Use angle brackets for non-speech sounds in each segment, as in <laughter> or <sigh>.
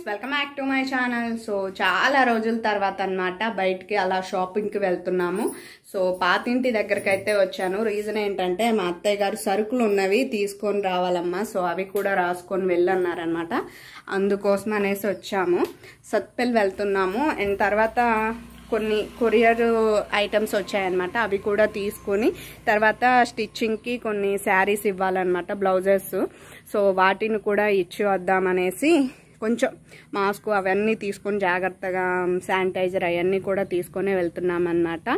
friends welcome back to my channel so చాలా రోజుల తర్వాత అనమాట బయటికి అలా షాపింగ్కి వెళ్తున్నాము సో పాతింటి దగ్గరికి అయితే వచ్చాను రీజన్ ఏంటంటే మా అత్తయ్య గారు సరుకులు ఉన్నవి తీసుకొని రావాలమ్మా సో అవి కూడా రాసుకొని వెళ్ళన్నారనమాట అందుకోసం అనేసి వచ్చాము సత్పల్లి వెళ్తున్నాము అండ్ తర్వాత కొన్ని కొరియర్ ఐటమ్స్ వచ్చాయన్నమాట అవి కూడా తీసుకొని తర్వాత స్టిచ్చింగ్కి కొన్ని శారీస్ ఇవ్వాలన్నమాట బ్లౌజెస్ సో వాటిని కూడా ఇచ్చి వద్దామనేసి కొంచెం మాస్క్ అవన్నీ తీసుకొని జాగ్రత్తగా శానిటైజర్ అవన్నీ కూడా తీసుకొని వెళ్తున్నామన్నమాట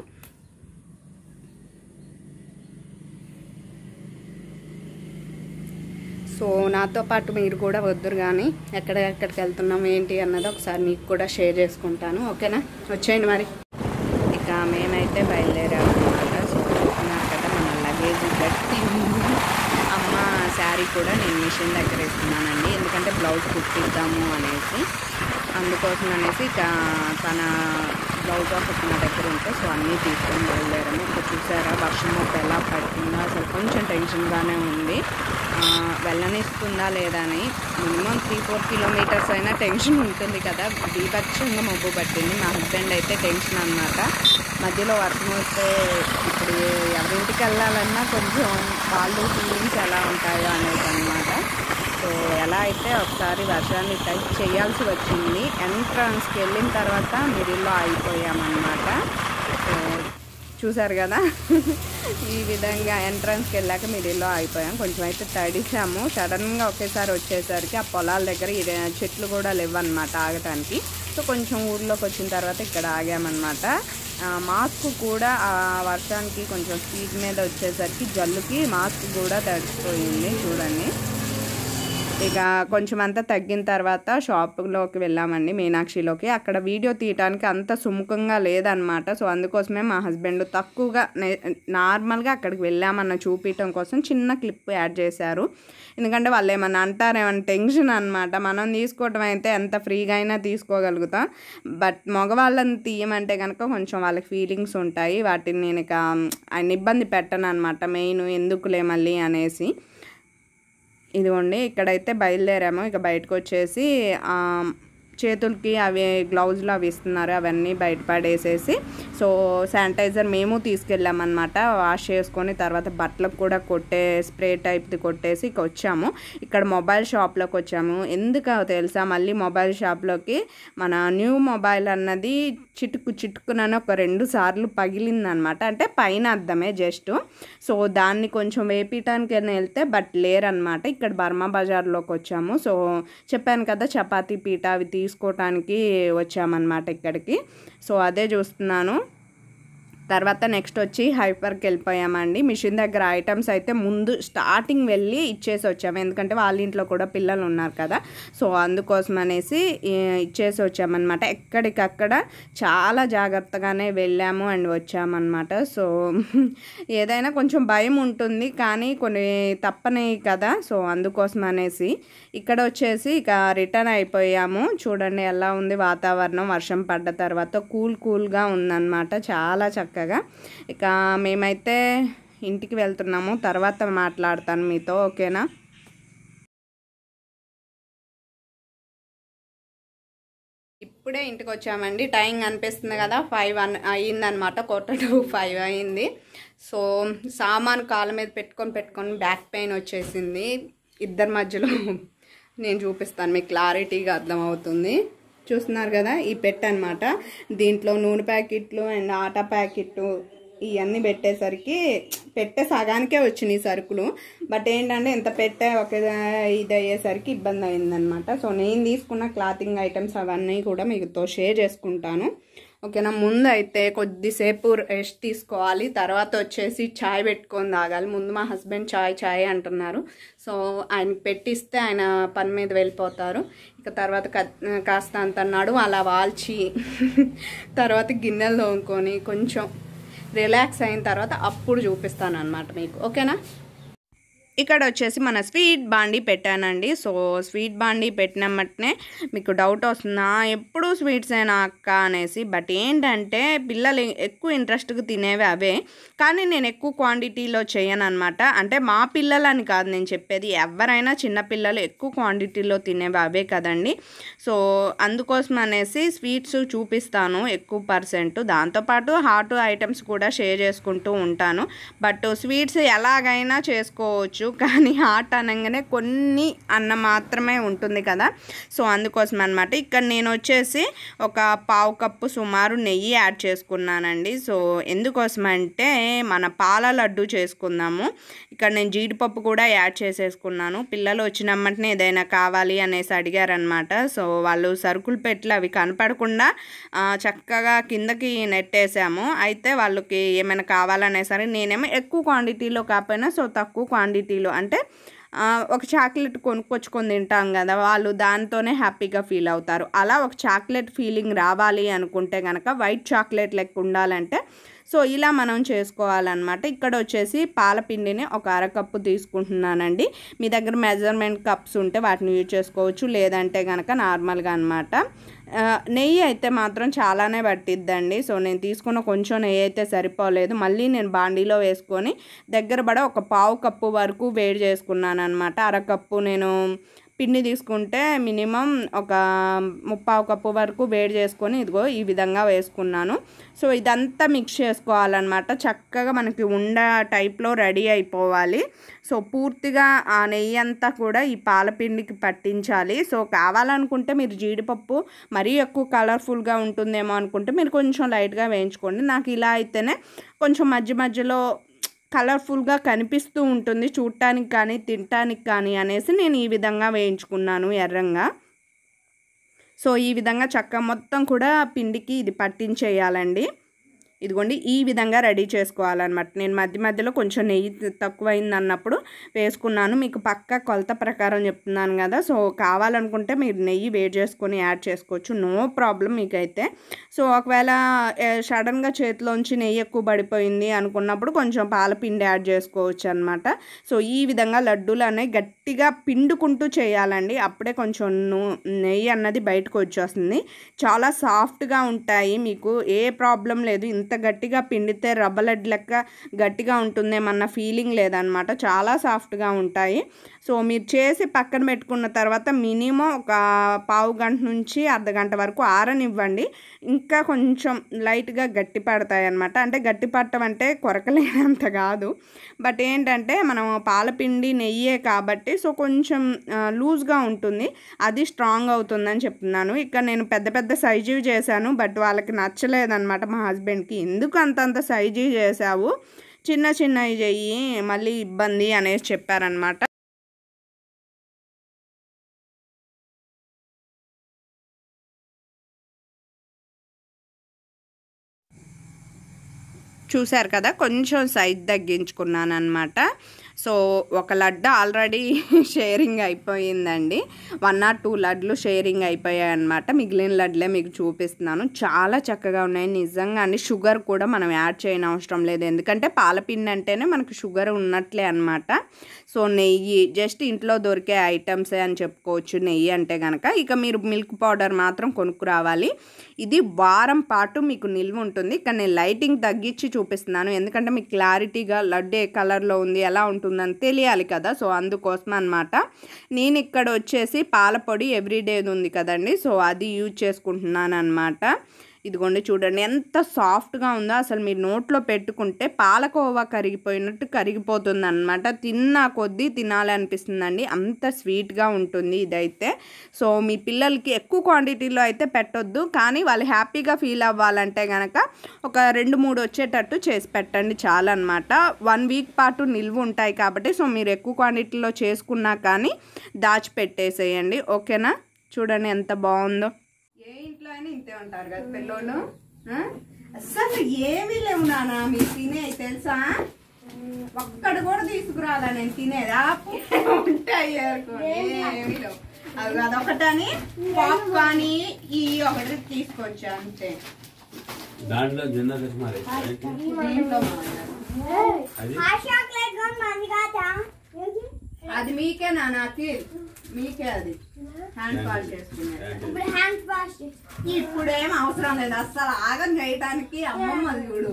సో నాతో పాటు మీరు కూడా వద్దురు కానీ ఎక్కడికి వెళ్తున్నాం ఏంటి అన్నది ఒకసారి మీకు కూడా షేర్ చేసుకుంటాను ఓకేనా వచ్చేయండి మరి ఇక మేమైతే బయట శారీ కూడా నేను మిషన్ దగ్గర వేస్తున్నానండి ఎందుకంటే బ్లౌజ్ కుట్టిద్దాము అనేసి అందుకోసం అనేసి తన బ్లౌజ్ ఒకటి నా దగ్గర ఉంటే సో అన్నీ తీసుకొని వెళ్ళారని ఇప్పుడు చూసారా వర్షం ఒక ఎలా పడుతుందా అసలు కొంచెం టెన్షన్గానే ఉంది వెళ్ళనిస్తుందా లేదా అని మినిమం త్రీ ఫోర్ కిలోమీటర్స్ అయినా టెన్షన్ ఉంటుంది కదా దీపక్షంగా మబ్బు పట్టింది మా హస్బెండ్ అయితే టెన్షన్ అనమాట మధ్యలో వర్షం వస్తే ఇప్పుడు ఎవరింటికి వెళ్ళాలన్నా కొంచెం వాళ్ళు ఫీలింగ్స్ ఎలా ఉంటాయో అనేది అనమాట సో ఎలా అయితే ఒకసారి వర్షాన్ని టచ్ చేయాల్సి వచ్చింది ఎంట్రన్స్కి వెళ్ళిన తర్వాత మిడిల్లో ఆగిపోయామన్నమాట సో చూసారు కదా ఈ విధంగా ఎంట్రన్స్కి వెళ్ళాక మిడిల్లో ఆగిపోయాం కొంచెం అయితే తడిసాము సడన్గా ఒకేసారి వచ్చేసరికి ఆ పొలాల దగ్గర ఇదే చెట్లు కూడా లేవన్నమాట ఆగటానికి సో కొంచెం ఊళ్ళోకి వచ్చిన తర్వాత ఇక్కడ ఆగామన్నమాట మాస్క్ కూడా ఆ వర్షానికి కొంచెం స్పీడ్ మీద వచ్చేసరికి జల్లుకి మాస్క్ కూడా తడిచిపోయింది చూడండి ఇక కొంచెం అంతా తగ్గిన తర్వాత షాప్లోకి వెళ్ళామండి మీనాక్షిలోకి అక్కడ వీడియో తీయటానికి అంత సుముఖంగా లేదనమాట సో అందుకోసమే మా హస్బెండ్ తక్కువగా నార్మల్గా అక్కడికి వెళ్ళామన్న చూపించడం కోసం చిన్న క్లిప్ యాడ్ చేశారు ఎందుకంటే వాళ్ళు ఏమన్నా అంటారేమన్నా టెన్షన్ అనమాట మనం తీసుకోవడం అయితే ఎంత ఫ్రీగా అయినా తీసుకోగలుగుతాం బట్ మగవాళ్ళని తీయమంటే కనుక కొంచెం వాళ్ళకి ఫీలింగ్స్ ఉంటాయి వాటిని నేను ఇక ఆయన ఇబ్బంది పెట్టను అనమాట మెయిన్ ఎందుకులే మళ్ళీ అనేసి ఇదిగోండి ఇక్కడైతే బయలుదేరాము ఇక బయటకు వచ్చేసి చేతులకి అవి గ్లౌజులు అవి ఇస్తున్నారు అవన్నీ బయటపడేసేసి సో శానిటైజర్ మేము తీసుకెళ్ళామన్నమాట వాష్ చేసుకొని తర్వాత బట్టలకు కూడా కొట్టే స్ప్రే టైప్ది కొట్టేసి ఇక వచ్చాము ఇక్కడ మొబైల్ షాప్లోకి వచ్చాము ఎందుకు తెలుసా మళ్ళీ మొబైల్ షాప్లోకి మన న్యూ మొబైల్ అన్నది చిటుకు చిటుకునని ఒక రెండు సార్లు పగిలిందనమాట అంటే పైన అర్థమే జస్ట్ సో దాన్ని కొంచెం వేపించడానికైనా వెళ్తే బట్ లేరనమాట ఇక్కడ బర్మా బజార్లోకి వచ్చాము సో చెప్పాను కదా చపాతీ పీట అవి తీసుకోవటానికి వచ్చామన్నమాట ఇక్కడికి సో అదే చూస్తున్నాను తర్వాత నెక్స్ట్ వచ్చి హైపర్కి వెళ్ళిపోయామండి మిషన్ దగ్గర ఐటమ్స్ అయితే ముందు స్టార్టింగ్ వెళ్ళి ఇచ్చేసి వచ్చాము ఎందుకంటే వాళ్ళ ఇంట్లో కూడా పిల్లలు ఉన్నారు కదా సో అందుకోసం అనేసి ఇచ్చేసి వచ్చామన్నమాట ఎక్కడికక్కడ చాలా జాగ్రత్తగానే వెళ్ళాము అండ్ వచ్చామన్నమాట సో ఏదైనా కొంచెం భయం ఉంటుంది కానీ కొన్ని తప్పనే కదా సో అందుకోసం అనేసి ఇక్కడ వచ్చేసి ఇక రిటర్న్ అయిపోయాము చూడండి ఎలా ఉంది వాతావరణం వర్షం పడ్డ తర్వాత కూల్ కూల్గా ఉందన్నమాట చాలా చక్కగా చక్కగా ఇక మేమైతే ఇంటికి వెళ్తున్నాము తర్వాత మాట్లాడతాను మీతో ఓకేనా ఇప్పుడే ఇంటికి వచ్చామండి టైం అనిపిస్తుంది కదా ఫైవ్ అన్ అయిందనమాట కొట్ట టూ ఫైవ్ అయింది సో సామాన్ కాళ్ళ మీద పెట్టుకొని పెట్టుకొని బ్యాక్ పెయిన్ వచ్చేసింది ఇద్దరి మధ్యలో నేను చూపిస్తాను మీకు క్లారిటీగా అర్థమవుతుంది చూస్తున్నారు కదా ఈ పెట్ అనమాట దీంట్లో నూనె ప్యాకెట్లు అండ్ ఆటా ప్యాకెట్ ఇవన్నీ పెట్టేసరికి పెట్టే సగానికే వచ్చినాయి సరుకులు బట్ ఏంటంటే ఎంత పెట్టే ఒక ఇది అయ్యేసరికి ఇబ్బంది అయిందనమాట సో నేను తీసుకున్న క్లాతింగ్ ఐటమ్స్ అవన్నీ కూడా మీతో షేర్ చేసుకుంటాను ఓకేనా ముందు అయితే కొద్దిసేపు రెస్ట్ తీసుకోవాలి తర్వాత వచ్చేసి ఛాయ్ పెట్టుకొని తాగాలి ముందు మా హస్బెండ్ ఛాయ్ ఛాయ్ అంటున్నారు సో ఆయన పెట్టిస్తే ఆయన పని మీద వెళ్ళిపోతారు ఇక తర్వాత కాస్త అంత నడుము అలా వాల్చి తర్వాత గిన్నెలు తోముకొని కొంచెం రిలాక్స్ అయిన తర్వాత అప్పుడు చూపిస్తాను అనమాట మీకు ఓకేనా ఇక్కడ వచ్చేసి మన స్వీట్ బాండీ పెట్టానండి సో స్వీట్ బాండీ పెట్టినమ్మటనే మీకు డౌట్ వస్తుందా ఎప్పుడు స్వీట్స్ అయినా అక్క అనేసి బట్ ఏంటంటే పిల్లలు ఎక్కువ ఇంట్రెస్ట్గా తినేవి అవే కానీ నేను ఎక్కువ క్వాంటిటీలో చేయను అనమాట అంటే మా పిల్లలని కాదు నేను చెప్పేది ఎవరైనా చిన్నపిల్లలు ఎక్కువ క్వాంటిటీలో తినేవి అవే కదండి సో అందుకోసం అనేసి స్వీట్స్ చూపిస్తాను ఎక్కువ పర్సెంట్ దాంతోపాటు హాట్ ఐటమ్స్ కూడా షేర్ చేసుకుంటూ ఉంటాను బట్ స్వీట్స్ ఎలాగైనా చేసుకోవచ్చు కానీ హాట్ అనగానే కొన్ని అన్నం మాత్రమే ఉంటుంది కదా సో అందుకోసం అనమాట ఇక్కడ నేను వచ్చేసి ఒక పావు కప్పు సుమారు నెయ్యి యాడ్ చేసుకున్నానండి సో ఎందుకోసం అంటే మన పాల లడ్డు చేసుకుందాము ఇక్కడ నేను జీడిపప్పు కూడా యాడ్ చేసేసుకున్నాను పిల్లలు వచ్చినమ్మంటనే ఏదైనా కావాలి అనేసి అడిగారనమాట సో వాళ్ళు సరుకులు పెట్లు అవి కనపడకుండా చక్కగా కిందకి నెట్టేసాము అయితే వాళ్ళకి ఏమైనా కావాలనే సరే నేనేమో ఎక్కువ క్వాంటిటీలో కాకపోయినా సో తక్కువ క్వాంటిటీ ఫ్యామిలీలో అంటే ఒక చాక్లెట్ కొనుక్కొచ్చుకొని తింటాం కదా వాళ్ళు దాంతోనే హ్యాపీగా ఫీల్ అవుతారు అలా ఒక చాక్లెట్ ఫీలింగ్ రావాలి అనుకుంటే కనుక వైట్ చాక్లెట్ లెక్క ఉండాలంటే సో ఇలా మనం చేసుకోవాలన్నమాట ఇక్కడ వచ్చేసి పాలపిండిని ఒక అరకప్పు తీసుకుంటున్నానండి మీ దగ్గర మెజర్మెంట్ కప్స్ ఉంటే వాటిని యూజ్ చేసుకోవచ్చు లేదంటే కనుక నార్మల్గా అనమాట నెయ్యి అయితే మాత్రం చాలానే పట్టిద్దండి సో నేను తీసుకున్న కొంచెం నెయ్యి అయితే సరిపోలేదు మళ్ళీ నేను బాండీలో వేసుకొని దగ్గర పడ ఒక పావు కప్పు వరకు వేడి చేసుకున్నాను అనమాట అరకప్పు నేను పిండి తీసుకుంటే మినిమం ఒక ముప్పావు కప్పు వరకు వేడి చేసుకొని ఇదిగో ఈ విధంగా వేసుకున్నాను సో ఇదంతా మిక్స్ చేసుకోవాలన్నమాట చక్కగా మనకి ఉండ టైప్లో రెడీ అయిపోవాలి సో పూర్తిగా ఆ నెయ్యి అంతా కూడా ఈ పాలపిండికి పట్టించాలి సో కావాలనుకుంటే మీరు జీడిపప్పు మరీ ఎక్కువ కలర్ఫుల్గా ఉంటుందేమో అనుకుంటే మీరు కొంచెం లైట్గా వేయించుకోండి నాకు ఇలా అయితేనే కొంచెం మధ్య మధ్యలో కలర్ఫుల్గా కనిపిస్తూ ఉంటుంది చూడటానికి కానీ తినటానికి కానీ అనేసి నేను ఈ విధంగా వేయించుకున్నాను ఎర్రంగా సో ఈ విధంగా చక్క మొత్తం కూడా పిండికి ఇది పట్టించేయాలండి ఇదిగోండి ఈ విధంగా రెడీ చేసుకోవాలన్నమాట నేను మధ్య మధ్యలో కొంచెం నెయ్యి తక్కువైంది అన్నప్పుడు వేసుకున్నాను మీకు పక్క కొలత ప్రకారం చెప్తున్నాను కదా సో కావాలనుకుంటే మీరు నెయ్యి వేడి చేసుకొని యాడ్ చేసుకోవచ్చు నో ప్రాబ్లం మీకైతే సో ఒకవేళ సడన్గా చేతిలోంచి నెయ్యి ఎక్కువ పడిపోయింది అనుకున్నప్పుడు కొంచెం పాల పిండి యాడ్ చేసుకోవచ్చు అనమాట సో ఈ విధంగా లడ్డూలు అనేవి గట్టిగా పిండుకుంటూ చేయాలండి అప్పుడే కొంచెం నెయ్యి అన్నది బయటకు వచ్చేస్తుంది చాలా సాఫ్ట్గా ఉంటాయి మీకు ఏ ప్రాబ్లం లేదు ఇంత ఎంత గట్టిగా పిండితే రబ్బలడ్ లెక్క గట్టిగా ఉంటుందేమన్న ఫీలింగ్ లేదనమాట చాలా సాఫ్ట్గా ఉంటాయి సో మీరు చేసి పక్కన పెట్టుకున్న తర్వాత మినిమం ఒక పావు గంట నుంచి అర్ధగంట వరకు ఆరనివ్వండి ఇంకా కొంచెం లైట్గా గట్టి పడతాయి అనమాట అంటే గట్టి పట్టడం అంటే కొరకలేనంత కాదు బట్ ఏంటంటే మనం పాలపిండి నెయ్యే కాబట్టి సో కొంచెం లూజ్గా ఉంటుంది అది స్ట్రాంగ్ అవుతుందని చెప్తున్నాను ఇక్కడ నేను పెద్ద పెద్ద సైజు చేశాను బట్ వాళ్ళకి నచ్చలేదన్నమాట మా హస్బెండ్కి ఎందుకు అంతంత సైజు చేసావు చిన్న చిన్నవి చెయ్యి మళ్ళీ ఇబ్బంది అనేసి చెప్పారనమాట చూశారు కదా కొంచెం సైజ్ తగ్గించుకున్నాను అనమాట సో ఒక లడ్డు ఆల్రెడీ <laughs> షేరింగ్ అయిపోయిందండి వన్ ఆర్ టూ లడ్లు షేరింగ్ అయిపోయాయి అనమాట మిగిలిన లడ్లే మీకు చూపిస్తున్నాను చాలా చక్కగా ఉన్నాయి నిజంగా అండి షుగర్ కూడా మనం యాడ్ చేయని అవసరం లేదు ఎందుకంటే పాలపిండి అంటేనే మనకు షుగర్ ఉన్నట్లే అనమాట సో నెయ్యి జస్ట్ ఇంట్లో దొరికే ఐటమ్సే అని చెప్పుకోవచ్చు నెయ్యి అంటే కనుక ఇక మీరు మిల్క్ పౌడర్ మాత్రం కొనుక్కురావాలి ఇది వారం పాటు మీకు నిల్వ ఉంటుంది కానీ నేను లైటింగ్ తగ్గించి చూపిస్తున్నాను ఎందుకంటే మీకు క్లారిటీగా లడ్డే ఏ కలర్లో ఉంది ఎలా ఉంటుందని తెలియాలి కదా సో అందుకోసం అనమాట నేను ఇక్కడ వచ్చేసి పాలపొడి ఎవ్రీడేది ఉంది కదండి సో అది యూజ్ చేసుకుంటున్నాను అనమాట ఇదిగోండి చూడండి ఎంత సాఫ్ట్గా ఉందో అసలు మీరు నోట్లో పెట్టుకుంటే పాలకోవా కరిగిపోయినట్టు కరిగిపోతుంది అనమాట తిన్నా కొద్దీ తినాలనిపిస్తుందండి అంత స్వీట్గా ఉంటుంది ఇదైతే సో మీ పిల్లలకి ఎక్కువ క్వాంటిటీలో అయితే పెట్టొద్దు కానీ వాళ్ళు హ్యాపీగా ఫీల్ అవ్వాలంటే కనుక ఒక రెండు మూడు వచ్చేటట్టు చేసి పెట్టండి చాలన్నమాట వన్ వీక్ పాటు నిల్వ ఉంటాయి కాబట్టి సో మీరు ఎక్కువ క్వాంటిటీలో చేసుకున్నా కానీ దాచిపెట్టేసేయండి ఓకేనా చూడండి ఎంత బాగుందో ఇంట్లో అయినా ఇంతే ఉంటారు కదా పిల్లోళ్ళు అసలు ఏమీ లేవు నానా మీరు తినే తెలుసా ఒక్కడు కూడా తీసుకురాలా నేను తినేదా ఉంటాయి అదొకటని పాప్కార్న్ ఈ ఒకటి తీసుకొచ్చా అంతే దాంట్లో జిందా అది మీకే నానాకి మీకే అది హ్యాండ్ వాష్ చేసుకునేది ఏం అవసరం లేదు అస్సలు ఆగం చేయటానికి అమ్మమ్మ చూడు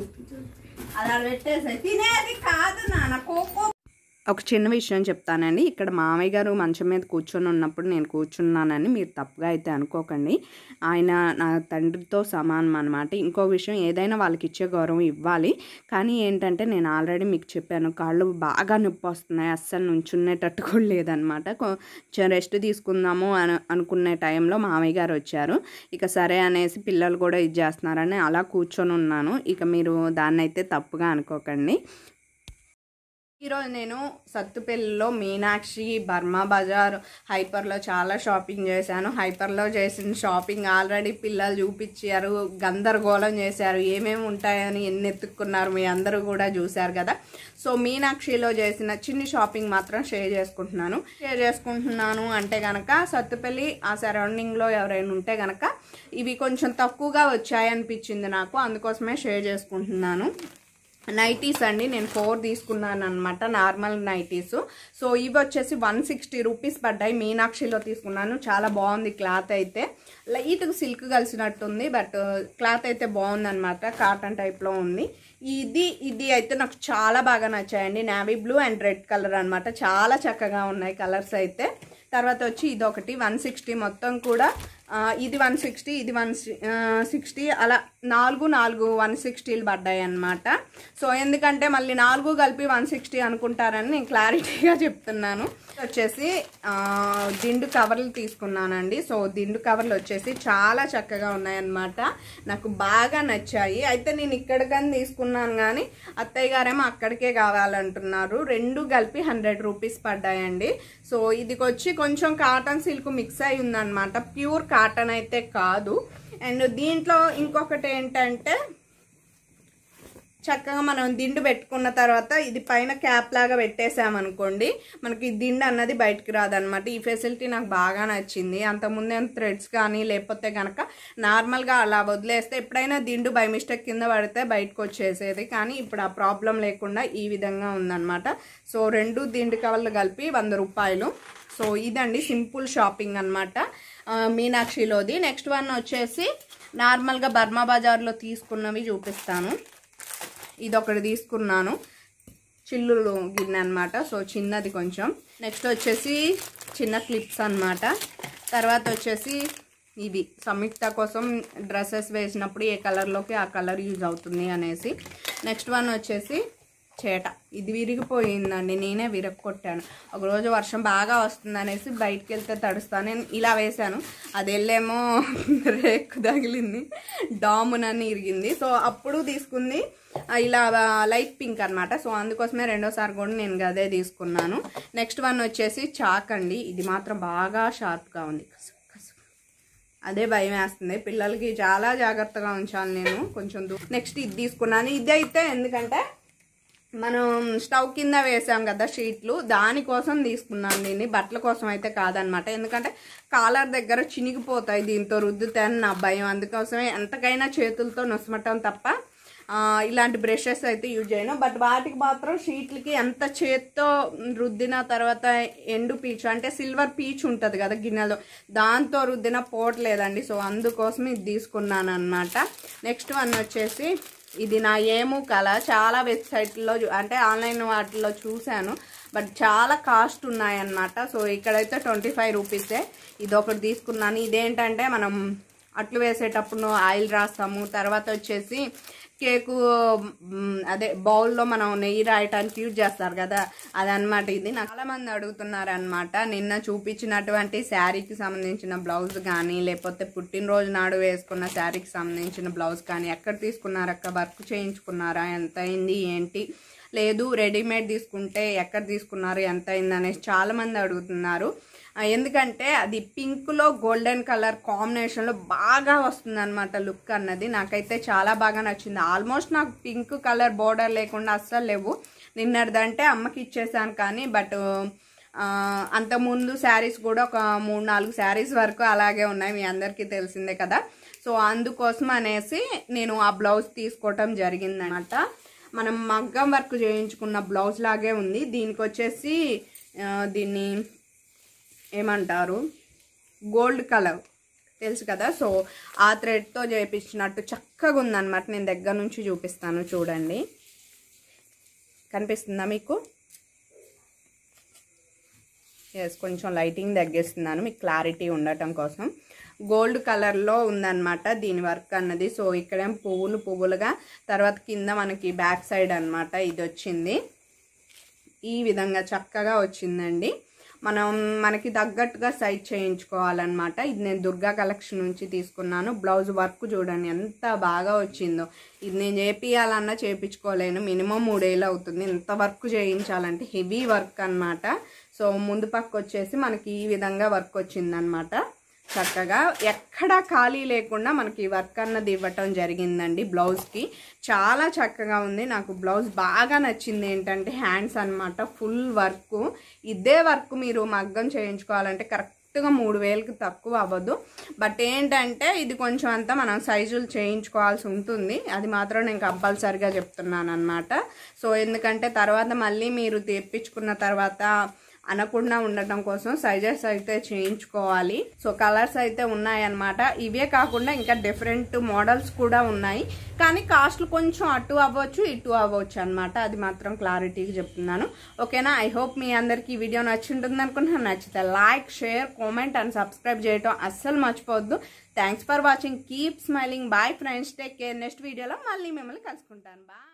అది అలా పెట్టేసాయి తినేది కాదు నాన్న కోకో ఒక చిన్న విషయం చెప్తానండి ఇక్కడ మామయ్య గారు మంచం మీద కూర్చొని ఉన్నప్పుడు నేను కూర్చున్నానని మీరు తప్పుగా అయితే అనుకోకండి ఆయన నా తండ్రితో సమానం అనమాట ఇంకో విషయం ఏదైనా వాళ్ళకి ఇచ్చే గౌరవం ఇవ్వాలి కానీ ఏంటంటే నేను ఆల్రెడీ మీకు చెప్పాను కాళ్ళు బాగా నొప్పి వస్తున్నాయి అస్సలు నుంచునేటట్టు కూడా లేదనమాట కొంచెం రెస్ట్ తీసుకుందాము అని అనుకునే టైంలో మామయ్య గారు వచ్చారు ఇక సరే అనేసి పిల్లలు కూడా ఇది చేస్తున్నారని అలా కూర్చొని ఉన్నాను ఇక మీరు దాన్ని అయితే తప్పుగా అనుకోకండి ఈరోజు నేను సత్తుపల్లిలో మీనాక్షి బర్మా బజార్ హైపర్లో చాలా షాపింగ్ చేశాను హైపర్లో చేసిన షాపింగ్ ఆల్రెడీ పిల్లలు చూపించారు గందరగోళం చేశారు ఏమేమి ఉంటాయని ఎన్ని ఎత్తుక్కున్నారు మీ అందరూ కూడా చూశారు కదా సో మీనాక్షిలో చేసిన చిన్ని షాపింగ్ మాత్రం షేర్ చేసుకుంటున్నాను షేర్ చేసుకుంటున్నాను అంటే కనుక సత్తుపల్లి ఆ సరౌండింగ్లో ఎవరైనా ఉంటే కనుక ఇవి కొంచెం తక్కువగా వచ్చాయనిపించింది నాకు అందుకోసమే షేర్ చేసుకుంటున్నాను నైటీస్ అండి నేను ఫోర్ తీసుకున్నాను అనమాట నార్మల్ నైటీస్ సో ఇవి వచ్చేసి వన్ సిక్స్టీ రూపీస్ పడ్డాయి మీనాక్షిలో తీసుకున్నాను చాలా బాగుంది క్లాత్ అయితే లైట్గా సిల్క్ కలిసినట్టుంది బట్ క్లాత్ అయితే బాగుంది అనమాట కాటన్ టైప్లో ఉంది ఇది ఇది అయితే నాకు చాలా బాగా నచ్చాయండి navy blue and red colour అనమాట చాలా చక్కగా ఉన్నాయి కలర్స్ అయితే తర్వాత వచ్చి ఇదొకటి వన్ సిక్స్టీ మొత్తం కూడా ఇది వన్ సిక్స్టీ ఇది వన్ సిక్స్టీ అలా నాలుగు నాలుగు వన్ సిక్స్టీలు పడ్డాయి అనమాట సో ఎందుకంటే మళ్ళీ నాలుగు కలిపి వన్ సిక్స్టీ అనుకుంటారని నేను క్లారిటీగా చెప్తున్నాను వచ్చేసి దిండు కవర్లు తీసుకున్నానండి సో దిండు కవర్లు వచ్చేసి చాలా చక్కగా ఉన్నాయన్నమాట నాకు బాగా నచ్చాయి అయితే నేను ఇక్కడికని తీసుకున్నాను కానీ అత్తయ్య గారేమో అక్కడికే కావాలంటున్నారు రెండు కలిపి హండ్రెడ్ రూపీస్ పడ్డాయండి సో ఇదికొచ్చి కొంచెం కాటన్ సిల్క్ మిక్స్ అయి ఉందన్నమాట ప్యూర్ కాటన్ అయితే కాదు అండ్ దీంట్లో ఇంకొకటి ఏంటంటే చక్కగా మనం దిండు పెట్టుకున్న తర్వాత ఇది పైన క్యాప్ లాగా పెట్టేసామనుకోండి మనకి దిండు అన్నది బయటకు రాదనమాట ఈ ఫెసిలిటీ నాకు బాగా నచ్చింది అంతకుముందు ఏమైనా థ్రెడ్స్ కానీ లేకపోతే కనుక నార్మల్గా అలా వదిలేస్తే ఎప్పుడైనా దిండు బై మిస్టేక్ కింద పడితే బయటకు వచ్చేసేది కానీ ఇప్పుడు ఆ ప్రాబ్లం లేకుండా ఈ విధంగా ఉందన్నమాట సో రెండు దిండు కవర్లు కలిపి వంద రూపాయలు సో ఇదండి సింపుల్ షాపింగ్ అనమాట మీనాక్షిలోది నెక్స్ట్ వన్ వచ్చేసి నార్మల్గా బర్మా బజార్లో తీసుకున్నవి చూపిస్తాను ఇది ఒకటి తీసుకున్నాను చిల్లులు గిన్నె అనమాట సో చిన్నది కొంచెం నెక్స్ట్ వచ్చేసి చిన్న క్లిప్స్ అనమాట తర్వాత వచ్చేసి ఇది సంయుక్త కోసం డ్రెస్సెస్ వేసినప్పుడు ఏ కలర్లోకి ఆ కలర్ యూజ్ అవుతుంది అనేసి నెక్స్ట్ వన్ వచ్చేసి చేట ఇది విరిగిపోయిందండి నేనే విరగొట్టాను ఒకరోజు వర్షం బాగా వస్తుందనేసి బయటకు వెళ్తే తడుస్తాను నేను ఇలా వేశాను అది వెళ్ళేమో రేకు తగిలింది డామునని ఇరిగింది సో అప్పుడు తీసుకుంది ఇలా లైట్ పింక్ అనమాట సో అందుకోసమే రెండోసారి కూడా నేను అదే తీసుకున్నాను నెక్స్ట్ వన్ వచ్చేసి చాక్ అండి ఇది మాత్రం బాగా షార్ప్గా ఉంది అదే భయం వేస్తుంది పిల్లలకి చాలా జాగ్రత్తగా ఉంచాలి నేను కొంచెం నెక్స్ట్ ఇది తీసుకున్నాను ఇది అయితే ఎందుకంటే మనం స్టవ్ కింద వేసాం కదా షీట్లు దానికోసం తీసుకున్నాను దీన్ని బట్టల కోసం అయితే కాదనమాట ఎందుకంటే కాలర్ దగ్గర చినిగిపోతాయి దీంతో రుద్దుతాయని నా భయం అందుకోసమే ఎంతకైనా చేతులతో నొసమటం తప్ప ఇలాంటి బ్రషెస్ అయితే యూజ్ చేయను బట్ వాటికి మాత్రం షీట్లకి ఎంత చేత్తో రుద్దిన తర్వాత ఎండు పీచు అంటే సిల్వర్ పీచు ఉంటుంది కదా గిన్నెలో దాంతో రుద్దిన పోవట్లేదండి సో అందుకోసం ఇది తీసుకున్నాను అనమాట నెక్స్ట్ వన్ వచ్చేసి ఇది నా ఏమో కళ చాలా వెబ్సైట్లో అంటే ఆన్లైన్ వాటిలో చూశాను బట్ చాలా కాస్ట్ ఉన్నాయన్నమాట సో ఇక్కడైతే ట్వంటీ ఫైవ్ రూపీసే ఇది ఒకటి తీసుకున్నాను ఇదేంటంటే మనం అట్లు వేసేటప్పుడు ఆయిల్ రాస్తాము తర్వాత వచ్చేసి కేకు అదే బౌల్లో మనం నెయ్యి రాయటానికి యూజ్ చేస్తారు కదా అదనమాట ఇది చాలా మంది అడుగుతున్నారు అనమాట నిన్న చూపించినటువంటి శారీకి సంబంధించిన బ్లౌజ్ కానీ లేకపోతే పుట్టినరోజు నాడు వేసుకున్న శారీకి సంబంధించిన బ్లౌజ్ కానీ ఎక్కడ తీసుకున్నారక్క వర్క్ చేయించుకున్నారా ఎంత అయింది ఏంటి లేదు రెడీమేడ్ తీసుకుంటే ఎక్కడ తీసుకున్నారు ఎంత అయింది అనేసి చాలామంది అడుగుతున్నారు ఎందుకంటే అది పింక్లో గోల్డెన్ కలర్ కాంబినేషన్లో బాగా వస్తుంది అనమాట లుక్ అన్నది నాకైతే చాలా బాగా నచ్చింది ఆల్మోస్ట్ నాకు పింక్ కలర్ బోర్డర్ లేకుండా అస్సలు లేవు నిన్నటిదంటే అమ్మకి ఇచ్చేసాను కానీ బట్ అంతకుముందు శారీస్ కూడా ఒక మూడు నాలుగు శారీస్ వరకు అలాగే ఉన్నాయి మీ అందరికీ తెలిసిందే కదా సో అందుకోసం అనేసి నేను ఆ బ్లౌజ్ తీసుకోవటం జరిగిందనమాట మనం మగ్గం వర్క్ చేయించుకున్న బ్లౌజ్ లాగే ఉంది దీనికి వచ్చేసి దీన్ని ఏమంటారు గోల్డ్ కలర్ తెలుసు కదా సో ఆ థ్రెడ్తో చేయించినట్టు చక్కగా ఉందన్నమాట నేను దగ్గర నుంచి చూపిస్తాను చూడండి కనిపిస్తుందా మీకు ఎస్ కొంచెం లైటింగ్ తగ్గిస్తున్నాను మీకు క్లారిటీ ఉండటం కోసం గోల్డ్ కలర్లో ఉందన్నమాట దీని వర్క్ అన్నది సో ఇక్కడేం పువ్వులు పువ్వులుగా తర్వాత కింద మనకి బ్యాక్ సైడ్ అనమాట ఇది వచ్చింది ఈ విధంగా చక్కగా వచ్చిందండి మనం మనకి తగ్గట్టుగా సైజ్ చేయించుకోవాలన్నమాట ఇది నేను దుర్గా కలెక్షన్ నుంచి తీసుకున్నాను బ్లౌజ్ వర్క్ చూడండి ఎంత బాగా వచ్చిందో ఇది నేను చేపియాలన్నా చేయించుకోలేను మినిమం మూడేళ్ళు అవుతుంది ఎంత వర్క్ చేయించాలంటే హెవీ వర్క్ అనమాట సో ముందు పక్క వచ్చేసి మనకి ఈ విధంగా వర్క్ వచ్చిందనమాట చక్కగా ఎక్కడా ఖాళీ లేకుండా మనకి వర్క్ అన్నది ఇవ్వటం జరిగిందండి బ్లౌజ్కి చాలా చక్కగా ఉంది నాకు బ్లౌజ్ బాగా నచ్చింది ఏంటంటే హ్యాండ్స్ అనమాట ఫుల్ వర్క్ ఇదే వర్క్ మీరు మగ్గం చేయించుకోవాలంటే కరెక్ట్ కరెక్ట్గా మూడు వేలకు తక్కువ అవ్వదు బట్ ఏంటంటే ఇది కొంచెం అంతా మనం సైజులు చేయించుకోవాల్సి ఉంటుంది అది మాత్రం నేను కంపల్సరిగా చెప్తున్నాను అనమాట సో ఎందుకంటే తర్వాత మళ్ళీ మీరు తెప్పించుకున్న తర్వాత అనకుండా ఉండటం కోసం సైజెస్ అయితే చేయించుకోవాలి సో కలర్స్ అయితే ఉన్నాయన్నమాట ఇవే కాకుండా ఇంకా డిఫరెంట్ మోడల్స్ కూడా ఉన్నాయి కానీ కాస్ట్లు కొంచెం అటు అవ్వచ్చు ఇటు అవ్వచ్చు అనమాట అది మాత్రం క్లారిటీగా చెప్తున్నాను ఓకేనా ఐ హోప్ మీ అందరికీ ఈ వీడియో నచ్చింటుంది అనుకుంటున్నాను నచ్చితే like share comment and subscribe చేయటం అస్సలు మర్చిపోవద్దు thanks for watching keep smiling bye friends take care next వీడియోలో మళ్ళీ మిమ్మల్ని కలుసుకుంటాను బాయ్